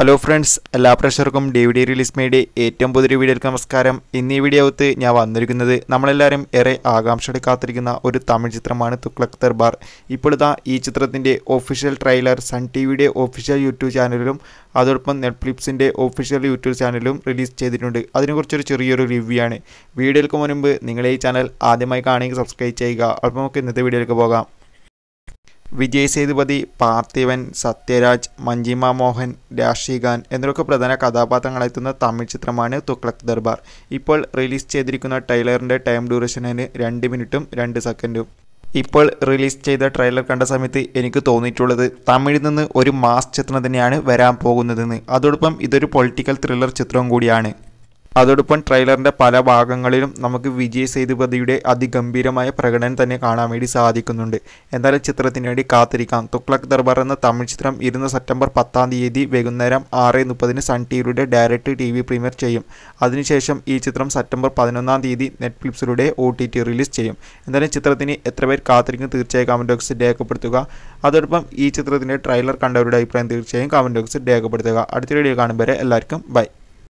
hello friends എല്ലാ പ്രഷർക്കും D V D release media ഏറ്റവും പുതിയ വീഡിയോയിലേക്ക് നമസ്കാരം ഇന്ന് ഈ അകത്ത് ഞാൻ വന്നിരിക്കുന്നത് നമ്മളെല്ലാവരും ഏറെ ആകാംക്ഷയുടെ കാത്തിരിക്കുന്ന ഒരു തമിഴ് ചിത്രമാണ് തുക്ലക് ദർബാർ ഇപ്പോഴത്തെ ഈ ചിത്രത്തിൻ്റെ ഒഫീഷ്യൽ ട്രെയിലർ സൺ ടി വിയുടെ ഒഫീഷ്യൽ യൂട്യൂബ് ചാനലിലും അതോടൊപ്പം നെറ്റ്ഫ്ലിക്സിൻ്റെ ഒഫീഷ്യൽ യൂട്യൂബ് ചാനലിലും റിലീസ് ചെയ്തിട്ടുണ്ട് അതിനെക്കുറിച്ചൊരു ചെറിയൊരു റിവ്യൂ ആണ് വീഡിയോയ്ക്ക് മുൻപ് നിങ്ങളെ ഈ ചാനൽ ആദ്യമായി കാണുകയും സബ്സ്ക്രൈബ് ചെയ്യുക അപ്പോൾ നമുക്ക് ഇന്നത്തെ വീഡിയോയിലേക്ക് പോകാം വിജയ് സേതുപതി പാർത്ഥിവൻ സത്യരാജ് മഞ്ജിമ മോഹൻ രാഷ്ട്രീകാൻ എന്നിവരൊക്കെ പ്രധാന കഥാപാത്രങ്ങളെത്തുന്ന തമിഴ് ചിത്രമാണ് തുക്ലക് ദർബാർ ഇപ്പോൾ റിലീസ് ചെയ്തിരിക്കുന്ന ട്രെയിലറിൻ്റെ ടൈം ഡ്യൂറേഷനിന് രണ്ട് മിനിറ്റും രണ്ട് സെക്കൻഡും ഇപ്പോൾ റിലീസ് ചെയ്ത ട്രെയിലർ കണ്ട സമയത്ത് എനിക്ക് തോന്നിയിട്ടുള്ളത് തമിഴിൽ നിന്ന് ഒരു മാസ് ചിത്രം തന്നെയാണ് വരാൻ പോകുന്നതെന്ന് അതോടൊപ്പം ഇതൊരു പൊളിറ്റിക്കൽ ത്രില്ലർ ചിത്രവും കൂടിയാണ് അതോടൊപ്പം ട്രെയിലറിൻ്റെ പല ഭാഗങ്ങളിലും നമുക്ക് വിജയ് സേതുപതിയുടെ അതിഗംഭീരമായ പ്രകടനം തന്നെ കാണാൻ വേണ്ടി സാധിക്കുന്നുണ്ട് എന്തായാലും ചിത്രത്തിന് വേണ്ടി കാത്തിരിക്കാം തുക്ലക് ദർബാർ എന്ന തമിഴ് ചിത്രം ഇരുന്ന് സെപ്റ്റംബർ പത്താം തീയതി വൈകുന്നേരം ആറ് മുപ്പതിന് സൺ ടി വിയുടെ ഡയറക്റ്റ് ടി വി പ്രീമിയർ ചെയ്യും അതിനുശേഷം ഈ ചിത്രം സെപ്റ്റംബർ പതിനൊന്നാം തീയതി നെറ്റ്ഫ്ലിക്സിലൂടെ ഒ ടി ടി റിലീസ് ചെയ്യും എന്തായാലും ചിത്രത്തിന് എത്ര പേർ കാത്തിരിക്കും തീർച്ചയായും കമൻറ്റ് ബോക്സിൽ രേഖപ്പെടുത്തുക അതോടൊപ്പം ഈ ചിത്രത്തിൻ്റെ ട്രെയിലർ കണ്ടവരുടെ അഭിപ്രായം തീർച്ചയായും കമൻറ്റ് ബോക്സിൽ രേഖപ്പെടുത്തുക അടുത്ത വീഡിയോ കാണുമ്പോൾ എല്ലാവർക്കും ബൈ